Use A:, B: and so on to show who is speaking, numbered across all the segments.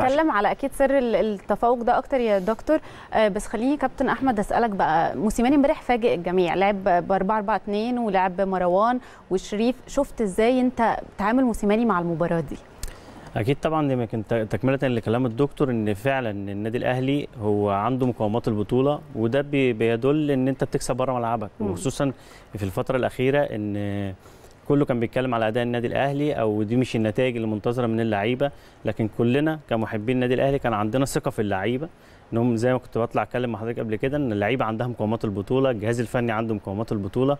A: هنتكلم على اكيد سر التفوق ده اكتر يا دكتور آه، بس خليني كابتن احمد اسالك بقى موسيماني امبارح فاجئ الجميع لعب ب 4 4 2 ولعب مروان وشريف شفت ازاي انت تعامل موسيماني مع المباراه دي
B: اكيد طبعا ممكن تكمله لكلام الدكتور ان فعلا النادي الاهلي هو عنده مقومات البطوله وده بيدل ان انت بتكسب بره ملعبك وخصوصا في الفتره الاخيره ان كله كان بيتكلم على اداء النادي الاهلي او دي مش النتائج اللي منتظره من اللعيبه لكن كلنا كمحبين النادي الاهلي كان عندنا ثقه في اللعيبه انهم زي ما كنت بطلع اتكلم مع حضرتك قبل كده ان اللعيبه عندها مقومات البطوله الجهاز الفني عنده مقومات البطوله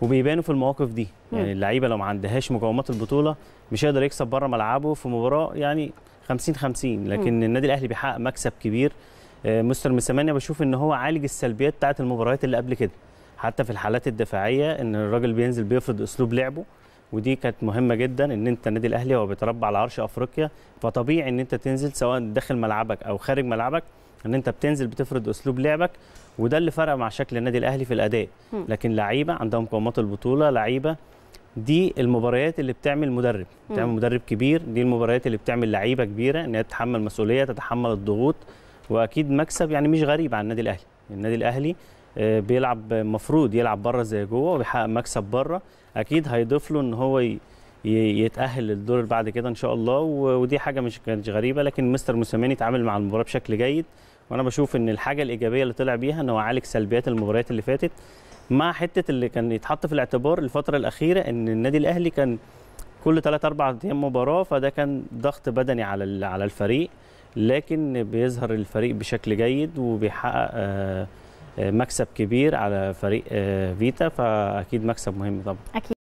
B: وبيبانوا في المواقف دي يعني اللعيبه لو ما عندهاش مقومات البطوله مش هيقدر يكسب بره ملعبه في مباراه يعني 50 50 لكن النادي الاهلي بيحقق مكسب كبير آه، مستر مسامانيا بشوف ان هو عالج السلبيات بتاعه المباريات اللي قبل كده حتى في الحالات الدفاعيه ان الراجل بينزل بيفرض اسلوب لعبه ودي كانت مهمه جدا ان انت النادي الاهلي هو بيتربى على عرش افريقيا فطبيعي ان انت تنزل سواء داخل ملعبك او خارج ملعبك ان انت بتنزل بتفرض اسلوب لعبك وده اللي فرق مع شكل النادي الاهلي في الاداء لكن لعيبه عندهم مقومات البطوله لعيبه دي المباريات اللي بتعمل مدرب بتعمل مدرب كبير دي المباريات اللي بتعمل لعيبه كبيره ان هي تتحمل مسؤوليه تتحمل الضغوط واكيد مكسب يعني مش غريب على النادي الاهلي النادي الاهلي آه، بيلعب مفروض يلعب بره زي جوه وبيحقق مكسب بره اكيد هيضيف له ان هو يتاهل للدور اللي بعد كده ان شاء الله ودي حاجه مش كانت غريبه لكن مستر موسيماني اتعامل مع المباراه بشكل جيد وانا بشوف ان الحاجه الايجابيه اللي طلع بيها ان هو عالج سلبيات المباريات اللي فاتت مع حته اللي كان يتحط في الاعتبار الفتره الاخيره ان النادي الاهلي كان كل 3 4 ايام مباراه فده كان ضغط بدني على على الفريق لكن بيظهر الفريق بشكل جيد وبيحقق آه مكسب كبير على فريق آه، فيتا فاكيد مكسب مهم طبعا أكيد.